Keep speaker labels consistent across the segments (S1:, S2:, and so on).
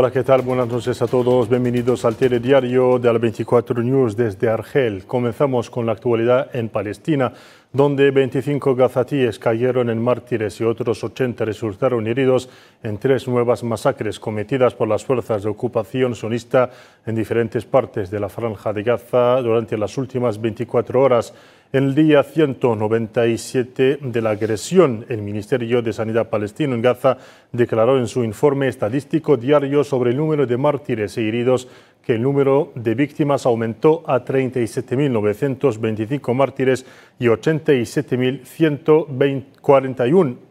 S1: Hola, ¿qué tal? Buenas noches a todos. Bienvenidos al telediario de la 24 News desde Argel. Comenzamos con la actualidad en Palestina, donde 25 gazatíes cayeron en mártires y otros 80 resultaron heridos en tres nuevas masacres cometidas por las fuerzas de ocupación sonista en diferentes partes de la franja de Gaza durante las últimas 24 horas. En el día 197 de la agresión, el Ministerio de Sanidad palestino en Gaza declaró en su informe estadístico diario sobre el número de mártires e heridos que el número de víctimas aumentó a 37.925 mártires y 87.141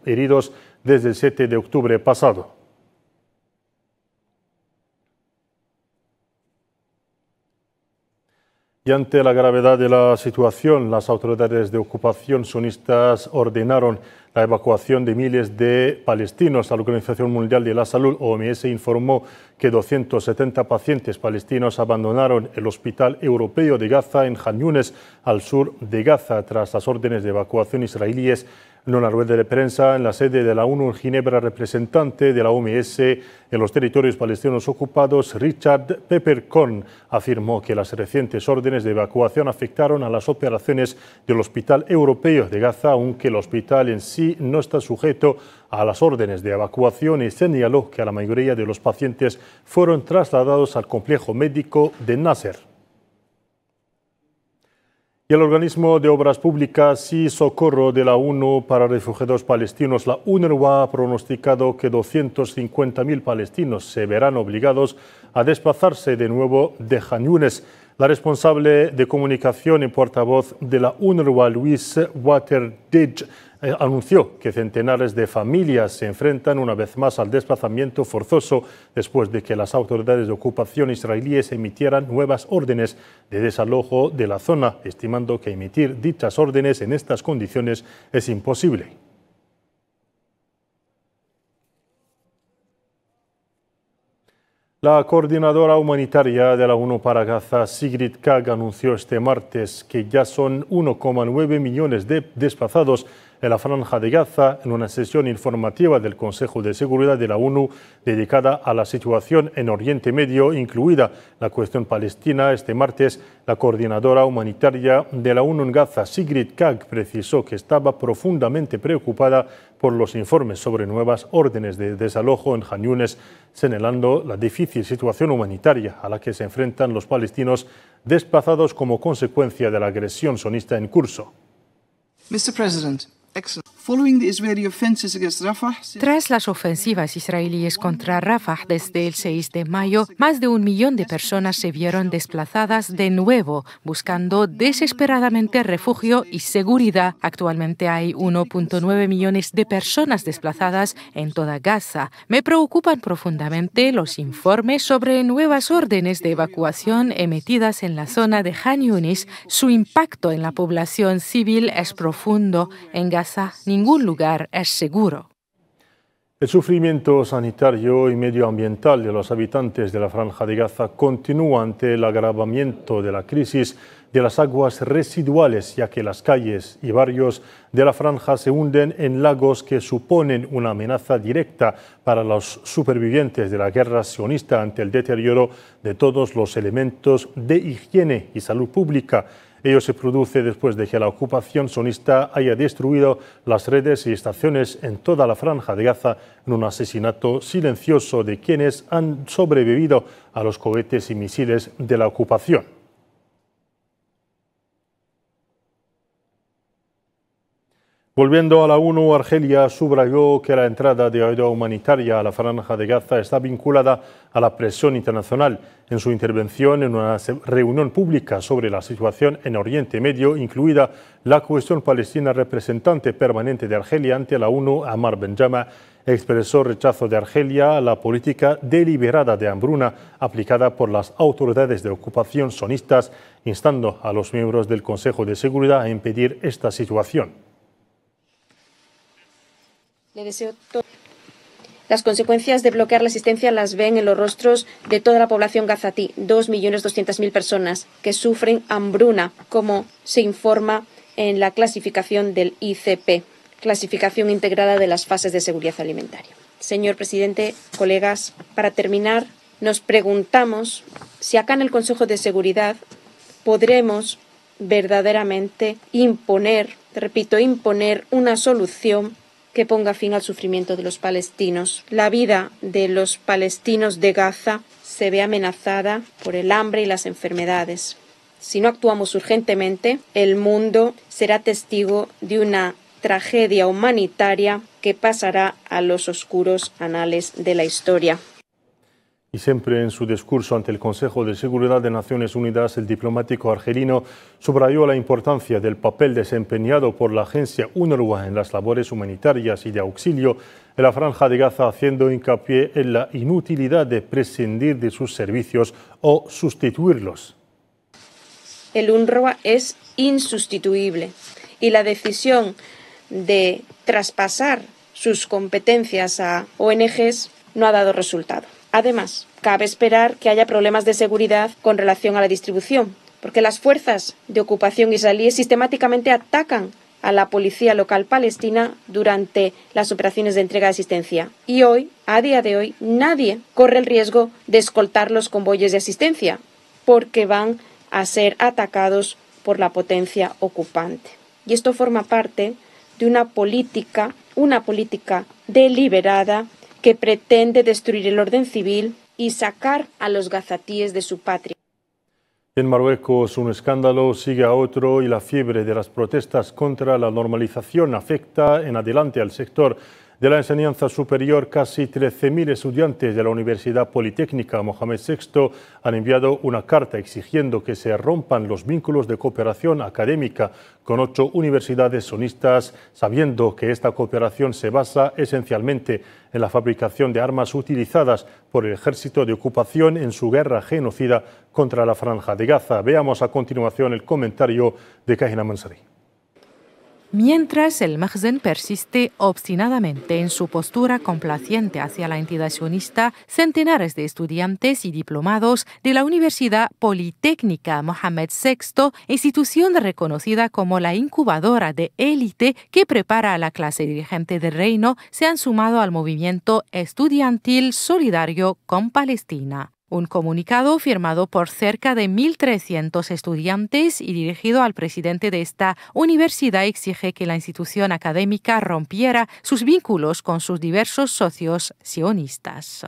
S1: heridos desde el 7 de octubre pasado. Y ante la gravedad de la situación, las autoridades de ocupación sunistas ordenaron la evacuación de miles de palestinos. La Organización Mundial de la Salud, OMS, informó que 270 pacientes palestinos abandonaron el Hospital Europeo de Gaza en Janúnez, al sur de Gaza, tras las órdenes de evacuación israelíes. En una rueda de prensa en la sede de la ONU en Ginebra, representante de la OMS en los territorios palestinos ocupados, Richard Peppercorn, afirmó que las recientes órdenes de evacuación afectaron a las operaciones del Hospital Europeo de Gaza, aunque el hospital en sí no está sujeto a las órdenes de evacuación y señaló que la mayoría de los pacientes fueron trasladados al complejo médico de Nasser. Y el organismo de Obras Públicas y Socorro de la ONU para Refugiados Palestinos, la UNRWA, ha pronosticado que 250.000 palestinos se verán obligados a desplazarse de nuevo de Jañunes. La responsable de comunicación y portavoz de la UNRWA, Luis Waterditch, eh, anunció que centenares de familias se enfrentan una vez más al desplazamiento forzoso después de que las autoridades de ocupación israelíes emitieran nuevas órdenes de desalojo de la zona, estimando que emitir dichas órdenes en estas condiciones es imposible. La coordinadora humanitaria de la ONU para Gaza, Sigrid Kag, anunció este martes que ya son 1,9 millones de desplazados en la Franja de Gaza en una sesión informativa del Consejo de Seguridad de la ONU dedicada a la situación en Oriente Medio, incluida la cuestión palestina. Este martes, la coordinadora humanitaria de la ONU en Gaza, Sigrid Kag, precisó que estaba profundamente preocupada por los informes sobre nuevas órdenes de desalojo en Janiunes, señalando la difícil situación humanitaria a la que se enfrentan los palestinos desplazados como consecuencia de la agresión sonista en curso.
S2: Tras las ofensivas israelíes contra Rafah desde el 6 de mayo, más de un millón de personas se vieron desplazadas de nuevo, buscando desesperadamente refugio y seguridad. Actualmente hay 1.9 millones de personas desplazadas en toda Gaza. Me preocupan profundamente los informes sobre nuevas órdenes de evacuación emitidas en la zona de Han Yunis. Su impacto en la población civil es profundo. En Gaza ningún lugar es seguro.
S1: El sufrimiento sanitario y medioambiental de los habitantes de la Franja de Gaza continúa ante el agravamiento de la crisis de las aguas residuales, ya que las calles y barrios de la franja se hunden en lagos que suponen una amenaza directa para los supervivientes de la guerra sionista ante el deterioro de todos los elementos de higiene y salud pública Ello se produce después de que la ocupación sonista haya destruido las redes y estaciones en toda la franja de Gaza en un asesinato silencioso de quienes han sobrevivido a los cohetes y misiles de la ocupación. Volviendo a la ONU, Argelia subrayó que la entrada de ayuda humanitaria a la franja de Gaza está vinculada a la presión internacional. En su intervención en una reunión pública sobre la situación en Oriente Medio, incluida la cuestión palestina, representante permanente de Argelia ante la ONU, Amar Benjama, expresó rechazo de Argelia a la política deliberada de hambruna aplicada por las autoridades de ocupación sonistas, instando a los miembros del Consejo de Seguridad a impedir esta situación.
S3: Las consecuencias de bloquear la asistencia las ven en los rostros de toda la población gazatí, 2.200.000 personas que sufren hambruna, como se informa en la clasificación del ICP, clasificación integrada de las fases de seguridad alimentaria. Señor presidente, colegas, para terminar, nos preguntamos si acá en el Consejo de Seguridad podremos verdaderamente imponer, repito, imponer una solución que ponga fin al sufrimiento de los palestinos. La vida de los palestinos de Gaza se ve amenazada por el hambre y las enfermedades. Si no actuamos urgentemente, el mundo será testigo de una tragedia humanitaria que pasará a los oscuros anales de la historia.
S1: Y siempre en su discurso ante el Consejo de Seguridad de Naciones Unidas, el diplomático argelino subrayó la importancia del papel desempeñado por la agencia UNRWA en las labores humanitarias y de auxilio en la franja de Gaza, haciendo hincapié en la inutilidad de prescindir de sus servicios o sustituirlos.
S3: El UNRWA es insustituible y la decisión de traspasar sus competencias a ONGs no ha dado resultado. Además, cabe esperar que haya problemas de seguridad con relación a la distribución, porque las fuerzas de ocupación israelíes sistemáticamente atacan a la policía local palestina durante las operaciones de entrega de asistencia. Y hoy, a día de hoy, nadie corre el riesgo de escoltar los convoyes de asistencia, porque van a ser atacados por la potencia ocupante. Y esto forma parte de una política, una política deliberada que pretende destruir el orden civil y sacar a los gazatíes de su patria.
S1: En Marruecos un escándalo sigue a otro y la fiebre de las protestas contra la normalización afecta en adelante al sector de la enseñanza superior, casi 13.000 estudiantes de la Universidad Politécnica Mohamed VI han enviado una carta exigiendo que se rompan los vínculos de cooperación académica con ocho universidades sonistas, sabiendo que esta cooperación se basa esencialmente en la fabricación de armas utilizadas por el ejército de ocupación en su guerra genocida contra la Franja de Gaza. Veamos a continuación el comentario de Kajina Mansari
S2: mientras el Mahzen persiste obstinadamente en su postura complaciente hacia la entidad sionista, centenares de estudiantes y diplomados de la Universidad Politécnica Mohamed VI, institución reconocida como la incubadora de élite que prepara a la clase dirigente del reino, se han sumado al movimiento estudiantil solidario con Palestina. Un comunicado firmado por cerca de 1.300 estudiantes y dirigido al presidente de esta universidad exige que la institución académica rompiera sus vínculos con sus diversos socios sionistas.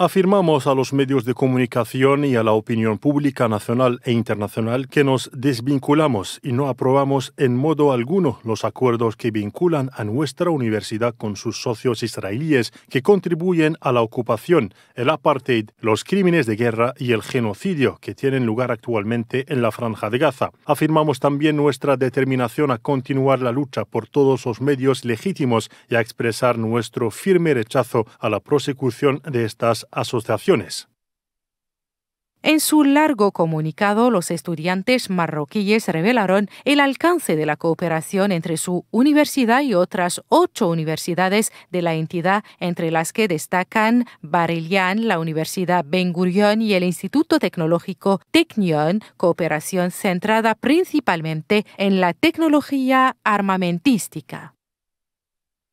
S1: Afirmamos a los medios de comunicación y a la opinión pública nacional e internacional que nos desvinculamos y no aprobamos en modo alguno los acuerdos que vinculan a nuestra universidad con sus socios israelíes que contribuyen a la ocupación, el apartheid, los crímenes de guerra y el genocidio que tienen lugar actualmente en la franja de Gaza. Afirmamos también nuestra determinación a continuar la lucha por todos los medios legítimos y a expresar nuestro firme rechazo a la prosecución de estas asociaciones.
S2: En su largo comunicado, los estudiantes marroquíes revelaron el alcance de la cooperación entre su universidad y otras ocho universidades de la entidad, entre las que destacan Barilian, la Universidad Ben Gurion y el Instituto Tecnológico Technion, cooperación centrada principalmente en la tecnología armamentística.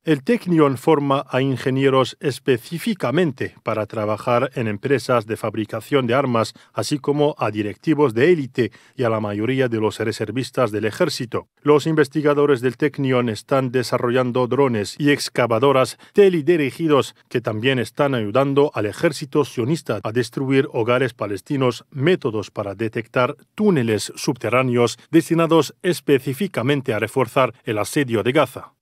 S1: El Technion forma a ingenieros específicamente para trabajar en empresas de fabricación de armas, así como a directivos de élite y a la mayoría de los reservistas del ejército. Los investigadores del Technion están desarrollando drones y excavadoras teledirigidos que también están ayudando al ejército sionista a destruir hogares palestinos, métodos para detectar túneles subterráneos destinados específicamente a reforzar el asedio de Gaza.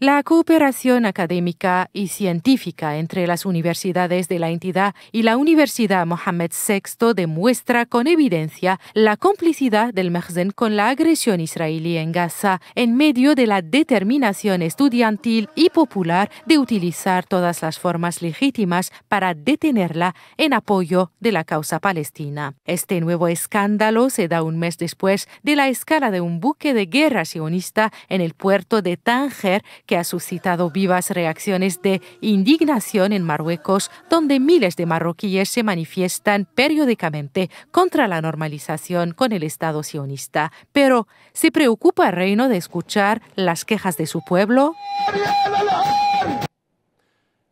S2: La cooperación académica y científica entre las universidades de la entidad y la Universidad Mohammed VI demuestra con evidencia la complicidad del Mehzen con la agresión israelí en Gaza en medio de la determinación estudiantil y popular de utilizar todas las formas legítimas para detenerla en apoyo de la causa palestina. Este nuevo escándalo se da un mes después de la escala de un buque de guerra sionista en el puerto de Tánger que ha suscitado vivas reacciones de indignación en Marruecos, donde miles de marroquíes se manifiestan periódicamente contra la normalización con el Estado sionista. Pero, ¿se preocupa el reino de escuchar las quejas de su pueblo?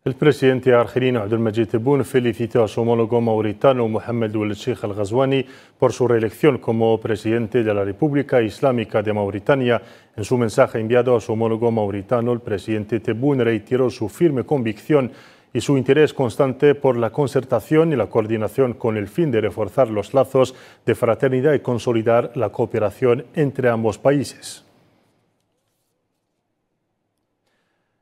S1: El presidente argelino Abdelmajid Tebboune felicitó a su homólogo mauritano Mohamed Ould Sheikh al-Ghazwani por su reelección como presidente de la República Islámica de Mauritania. En su mensaje enviado a su homólogo mauritano, el presidente Tebboune reiteró su firme convicción y su interés constante por la concertación y la coordinación con el fin de reforzar los lazos de fraternidad y consolidar la cooperación entre ambos países.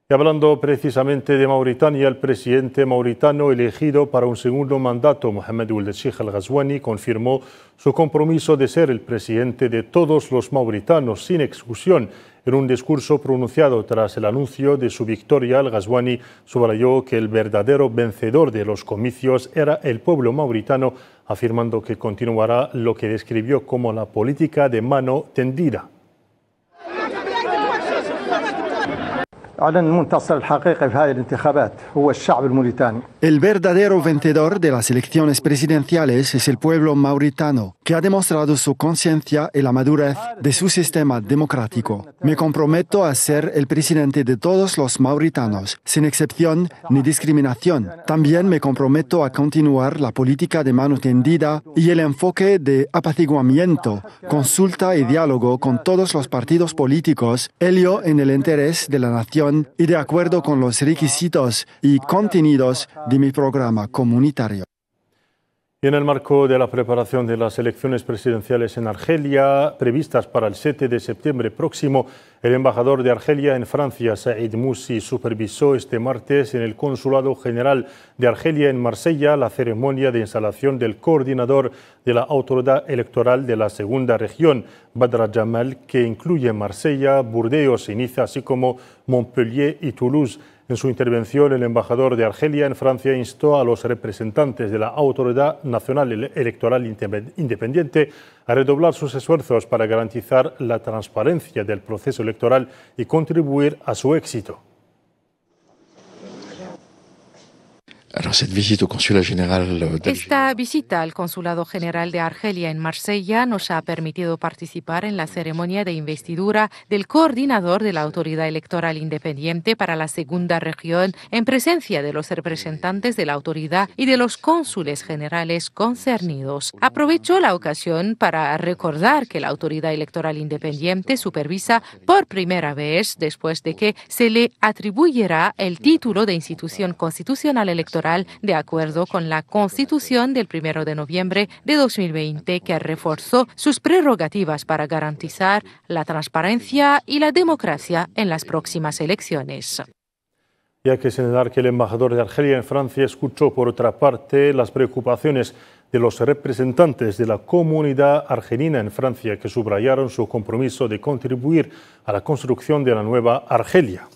S1: Y hablando precisamente de Mauritania, el presidente mauritano elegido para un segundo mandato, Mohamed Ould Al-Ghazwani, confirmó su compromiso de ser el presidente de todos los mauritanos, sin exclusión. En un discurso pronunciado tras el anuncio de su victoria, Al-Ghazwani subrayó que el verdadero vencedor de los comicios era el pueblo mauritano, afirmando que continuará lo que describió como la política de mano tendida. El verdadero
S3: vencedor de las elecciones presidenciales es el pueblo mauritano, que ha demostrado su conciencia y la madurez de su sistema democrático. Me comprometo a ser el presidente de todos los mauritanos, sin excepción ni discriminación. También me comprometo a continuar la política de mano tendida y el enfoque de apaciguamiento, consulta y diálogo con todos los partidos políticos, ello en el interés de la nación y de acuerdo con los requisitos y contenidos de mi programa comunitario
S1: en el marco de la preparación de las elecciones presidenciales en Argelia, previstas para el 7 de septiembre próximo, el embajador de Argelia en Francia, Said Moussi, supervisó este martes en el Consulado General de Argelia en Marsella la ceremonia de instalación del coordinador de la Autoridad Electoral de la Segunda Región, Badra Jamal, que incluye Marsella, Burdeos, Niza, así como Montpellier y Toulouse. En su intervención, el embajador de Argelia en Francia instó a los representantes de la Autoridad Nacional Electoral Independiente a redoblar sus esfuerzos para garantizar la transparencia del proceso electoral y contribuir a su éxito.
S2: Esta visita al Consulado General de Argelia en Marsella nos ha permitido participar en la ceremonia de investidura del coordinador de la Autoridad Electoral Independiente para la Segunda Región en presencia de los representantes de la autoridad y de los cónsules generales concernidos. Aprovecho la ocasión para recordar que la Autoridad Electoral Independiente supervisa por primera vez después de que se le atribuyera el título de institución constitucional electoral de acuerdo con la Constitución del 1 de noviembre de 2020 que reforzó sus prerrogativas para garantizar la transparencia y la democracia en las próximas elecciones.
S1: Y hay que señalar que el embajador de Argelia en Francia escuchó, por otra parte, las preocupaciones de los representantes de la comunidad argelina en Francia que subrayaron su compromiso de contribuir a la construcción de la nueva Argelia.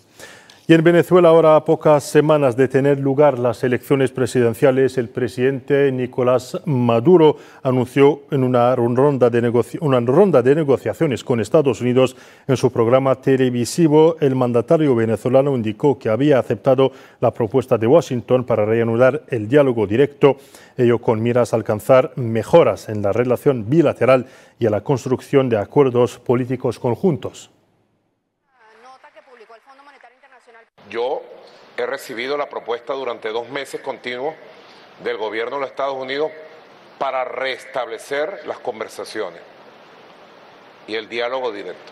S1: Y en Venezuela, ahora a pocas semanas de tener lugar las elecciones presidenciales, el presidente Nicolás Maduro anunció en una ronda de, una ronda de negociaciones con Estados Unidos en su programa televisivo. El mandatario venezolano indicó que había aceptado la propuesta de Washington para reanudar el diálogo directo, ello con miras a alcanzar mejoras en la relación bilateral y a la construcción de acuerdos políticos conjuntos.
S3: Yo he recibido la propuesta durante dos meses continuos del gobierno de los Estados Unidos para restablecer las conversaciones y el diálogo directo.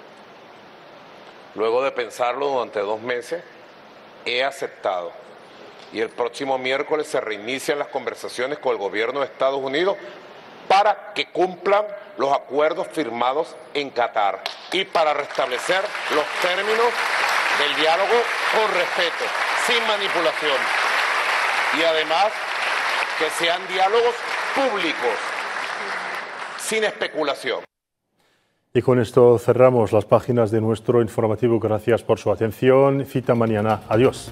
S3: Luego de pensarlo durante dos meses, he aceptado. Y el próximo miércoles se reinician las conversaciones con el gobierno de Estados Unidos para que cumplan los acuerdos firmados en Qatar y para restablecer los términos del diálogo con respeto, sin manipulación. Y además que sean diálogos públicos, sin especulación.
S1: Y con esto cerramos las páginas de nuestro informativo. Gracias por su atención. Cita mañana. Adiós.